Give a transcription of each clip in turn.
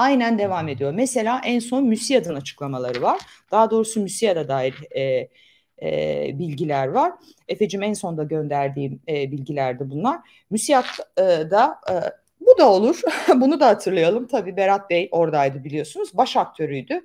aynen devam ediyor. Mesela en son MÜSİAD'ın açıklamaları var. Daha doğrusu MÜSİAD'a dair e, e, bilgiler var. Efe'cim en son da gönderdiğim e, bilgilerdi bunlar. MÜSİAD'da e, e, bu da olur. Bunu da hatırlayalım. Tabii Berat Bey oradaydı biliyorsunuz. Baş aktörüydü.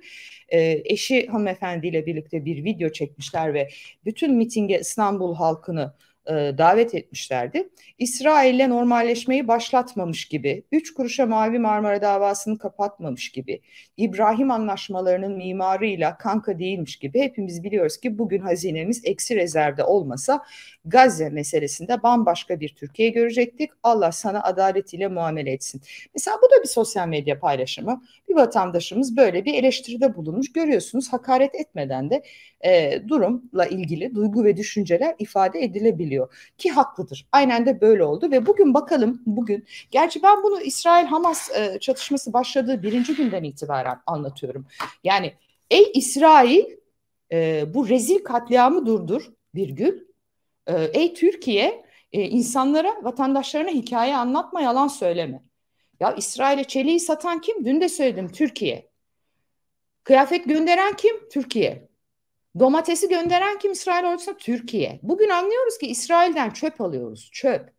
E, eşi hanımefendiyle birlikte bir video çekmişler ve bütün mitinge İstanbul halkını e, davet etmişlerdi. İsrail'le normalleşmeyi başlatmamış gibi, üç kuruşa Mavi Marmara davasını kapatmamış gibi, İbrahim anlaşmalarının mimarıyla kanka değilmiş gibi hepimiz biliyoruz ki bugün hazinemiz eksi rezervde olmasa Gazze meselesinde bambaşka bir Türkiye görecektik. Allah sana adaletiyle muamele etsin. Mesela bu da bir sosyal medya paylaşımı. Bir vatandaşımız böyle bir eleştiride bulunmuş. Görüyorsunuz hakaret etmeden de e, durumla ilgili duygu ve düşünceler ifade edilebiliyor geliyor ki haklıdır. Aynen de böyle oldu ve bugün bakalım bugün gerçi ben bunu İsrail-Hamas e, çatışması başladığı birinci günden itibaren anlatıyorum. Yani ey İsrail e, bu rezil katliamı durdur virgül. E, ey Türkiye e, insanlara vatandaşlarına hikaye anlatma yalan söyleme. Ya İsrail'e çeliği satan kim? Dün de söyledim Türkiye. Kıyafet gönderen kim? Türkiye. Domatesi gönderen kim İsrail ordusuna? Türkiye. Bugün anlıyoruz ki İsrail'den çöp alıyoruz. Çöp.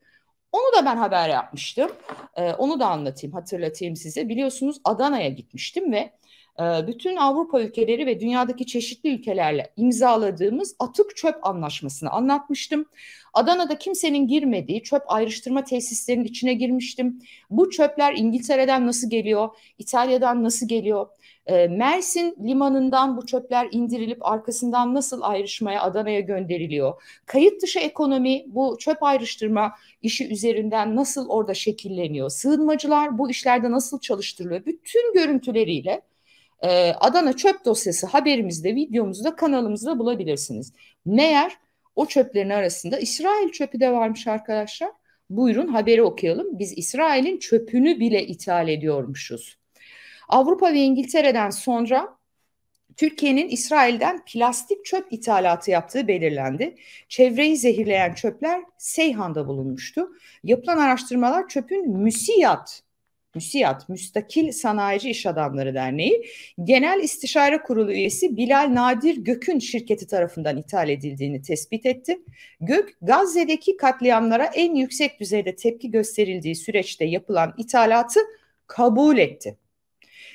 Onu da ben haber yapmıştım. Ee, onu da anlatayım, hatırlatayım size. Biliyorsunuz Adana'ya gitmiştim ve ee, bütün Avrupa ülkeleri ve dünyadaki çeşitli ülkelerle imzaladığımız atık çöp anlaşmasını anlatmıştım. Adana'da kimsenin girmediği çöp ayrıştırma tesislerinin içine girmiştim. Bu çöpler İngiltere'den nasıl geliyor, İtalya'dan nasıl geliyor? Ee, Mersin limanından bu çöpler indirilip arkasından nasıl ayrışmaya Adana'ya gönderiliyor? Kayıt dışı ekonomi bu çöp ayrıştırma işi üzerinden nasıl orada şekilleniyor? Sığınmacılar bu işlerde nasıl çalıştırılıyor? Bütün görüntüleriyle e, Adana çöp dosyası haberimizde, videomuzda, kanalımızda bulabilirsiniz. Meğer o çöplerin arasında İsrail çöpü de varmış arkadaşlar. Buyurun haberi okuyalım. Biz İsrail'in çöpünü bile ithal ediyormuşuz. Avrupa ve İngiltere'den sonra Türkiye'nin İsrail'den plastik çöp ithalatı yaptığı belirlendi. Çevreyi zehirleyen çöpler Seyhan'da bulunmuştu. Yapılan araştırmalar çöpün müsiyat MÜSİAD, Müstakil Sanayici İş Adamları Derneği, Genel İstişare Kurulu üyesi Bilal Nadir Gök'ün şirketi tarafından ithal edildiğini tespit etti. Gök, Gazze'deki katliamlara en yüksek düzeyde tepki gösterildiği süreçte yapılan ithalatı kabul etti.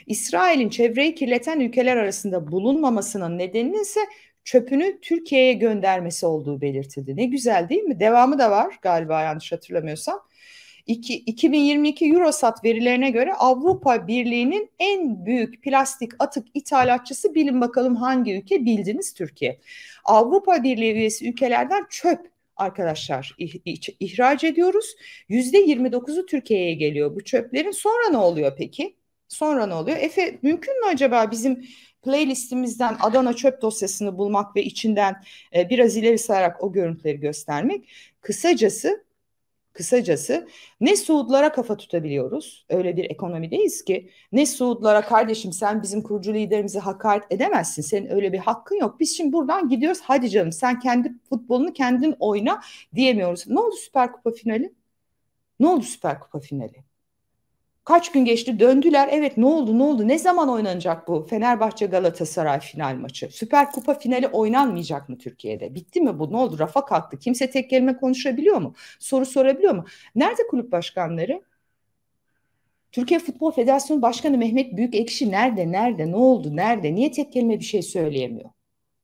İsrail'in çevreyi kirleten ülkeler arasında bulunmamasının nedeni ise çöpünü Türkiye'ye göndermesi olduğu belirtildi. Ne güzel değil mi? Devamı da var galiba yanlış hatırlamıyorsam. İki, 2022 Eurostat verilerine göre Avrupa Birliği'nin en büyük plastik atık ithalatçısı bilin bakalım hangi ülke bildiniz Türkiye. Avrupa Birliği üyesi ülkelerden çöp arkadaşlar ihraç ediyoruz. %29'u Türkiye'ye geliyor bu çöplerin. Sonra ne oluyor peki? Sonra ne oluyor? Efe mümkün mü acaba bizim playlistimizden Adana çöp dosyasını bulmak ve içinden e, biraz ileri sararak o görüntüleri göstermek? Kısacası Kısacası ne Suudlara kafa tutabiliyoruz. Öyle bir ekonomideyiz ki ne Suudlara kardeşim sen bizim kurucu liderimizi hakaret edemezsin. Senin öyle bir hakkın yok. Biz şimdi buradan gidiyoruz. Hadi canım sen kendi futbolunu kendin oyna diyemiyoruz. Ne oldu Süper Kupa finali? Ne oldu Süper Kupa finali? Kaç gün geçti döndüler. Evet ne oldu ne oldu ne zaman oynanacak bu Fenerbahçe Galatasaray final maçı? Süper Kupa finali oynanmayacak mı Türkiye'de? Bitti mi bu ne oldu rafa kalktı? Kimse tek kelime konuşabiliyor mu? Soru sorabiliyor mu? Nerede kulüp başkanları? Türkiye Futbol Federasyonu Başkanı Mehmet Büyükekşi nerede nerede ne oldu nerede? Niye tek kelime bir şey söyleyemiyor?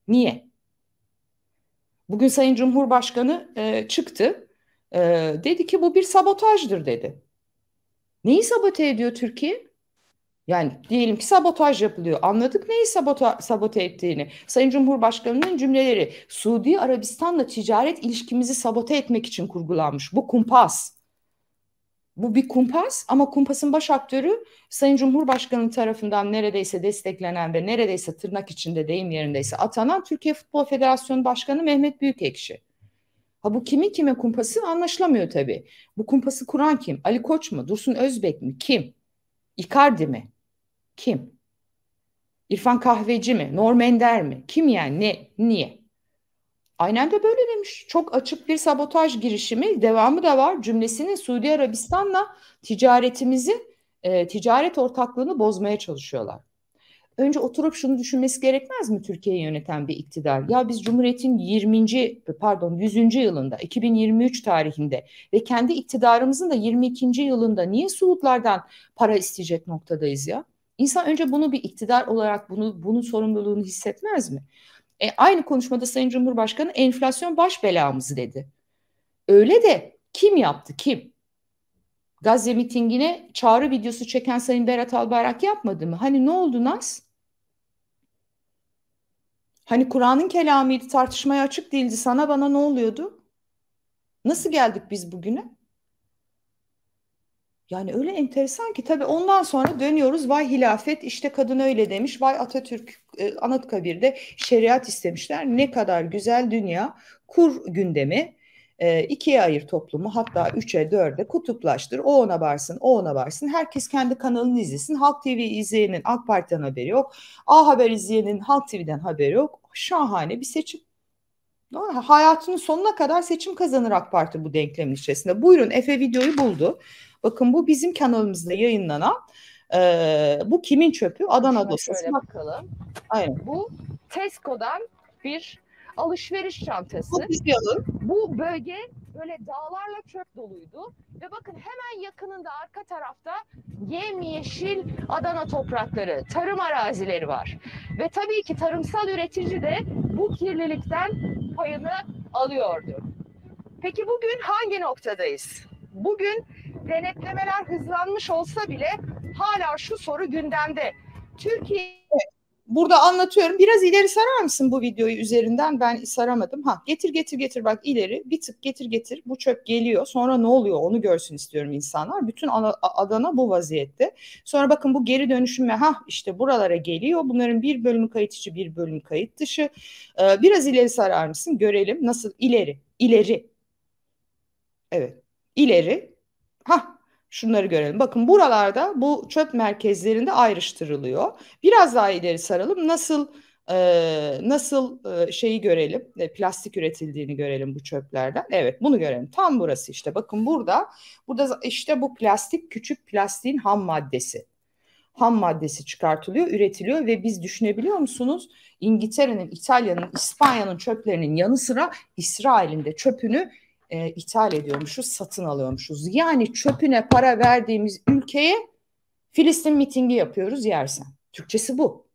Niye? Bugün Sayın Cumhurbaşkanı e, çıktı. E, dedi ki bu bir sabotajdır dedi. Neyi sabote ediyor Türkiye? Yani diyelim ki sabotaj yapılıyor. Anladık neyi sabota, sabote ettiğini. Sayın Cumhurbaşkanı'nın cümleleri Suudi Arabistan'la ticaret ilişkimizi sabote etmek için kurgulanmış. Bu kumpas. Bu bir kumpas ama kumpasın baş aktörü Sayın Cumhurbaşkanı tarafından neredeyse desteklenen ve neredeyse tırnak içinde deyim yerindeyse atanan Türkiye Futbol Federasyonu Başkanı Mehmet Büyükekşi. Ha bu kimin kime kumpası anlaşılamıyor tabii. Bu kumpası kuran kim? Ali Koç mu? Dursun Özbek mi? Kim? Icardi mi? Kim? İrfan Kahveci mi? Norm Ender mi? Kim yani? Ne? Niye? Aynen de böyle demiş. Çok açık bir sabotaj girişimi devamı da var. Cümlesinin Suudi Arabistan'la ticaretimizi, e, ticaret ortaklığını bozmaya çalışıyorlar önce oturup şunu düşünmesi gerekmez mi Türkiye'yi yöneten bir iktidar? Ya biz Cumhuriyet'in 20. pardon 100. yılında 2023 tarihinde ve kendi iktidarımızın da 22. yılında niye Suudlardan para isteyecek noktadayız ya? İnsan önce bunu bir iktidar olarak bunu bunun sorumluluğunu hissetmez mi? E, aynı konuşmada Sayın Cumhurbaşkanı enflasyon baş belamızı dedi. Öyle de kim yaptı kim? Gazze mitingine çağrı videosu çeken Sayın Berat Albayrak yapmadı mı? Hani ne oldu Nas? Hani Kur'an'ın kelamıydı tartışmaya açık değildi sana bana ne oluyordu? Nasıl geldik biz bugüne? Yani öyle enteresan ki tabii ondan sonra dönüyoruz vay hilafet işte kadın öyle demiş vay Atatürk e, Anıtkabir'de şeriat istemişler ne kadar güzel dünya kur gündemi e, ikiye ayır toplumu hatta üçe dörde kutuplaştır. O ona varsın, o ona varsın. Herkes kendi kanalını izlesin. Halk TV izleyenin AK Parti'den haberi yok. A Haber izleyenin Halk TV'den haberi yok. Şahane bir seçim. Hayatının sonuna kadar seçim kazanır AK Parti bu denklemin içerisinde. Buyurun Efe videoyu buldu. Bakın bu bizim kanalımızda yayınlanan e, bu kimin çöpü? Adana dosyası. Şöyle bakalım. Aynen. Bu Tesco'dan bir alışveriş çantası. Çok Bu bölge böyle dağlarla çöp doluydu. Ve bakın hemen yakınında arka tarafta yemyeşil Adana toprakları, tarım arazileri var. Ve tabii ki tarımsal üretici de bu kirlilikten payını alıyordu. Peki bugün hangi noktadayız? Bugün denetlemeler hızlanmış olsa bile hala şu soru gündemde. Türkiye burada anlatıyorum. Biraz ileri sarar mısın bu videoyu üzerinden? Ben saramadım. Ha getir getir getir bak ileri bir tık getir getir bu çöp geliyor. Sonra ne oluyor onu görsün istiyorum insanlar. Bütün Adana bu vaziyette. Sonra bakın bu geri dönüşüme ha işte buralara geliyor. Bunların bir bölümü kayıt içi bir bölümü kayıt dışı. Ee, biraz ileri sarar mısın? Görelim nasıl ileri ileri. Evet ileri. Ha şunları görelim. Bakın buralarda bu çöp merkezlerinde ayrıştırılıyor. Biraz daha ileri saralım. Nasıl e, nasıl e, şeyi görelim? E, plastik üretildiğini görelim bu çöplerden. Evet, bunu görelim. Tam burası işte. Bakın burada burada işte bu plastik küçük plastiğin ham maddesi. Ham maddesi çıkartılıyor, üretiliyor ve biz düşünebiliyor musunuz? İngiltere'nin, İtalya'nın, İspanya'nın çöplerinin yanı sıra İsrail'in de çöpünü e, ithal ediyormuşuz, satın alıyormuşuz. Yani çöpüne para verdiğimiz ülkeye Filistin mitingi yapıyoruz yersen. Türkçesi bu.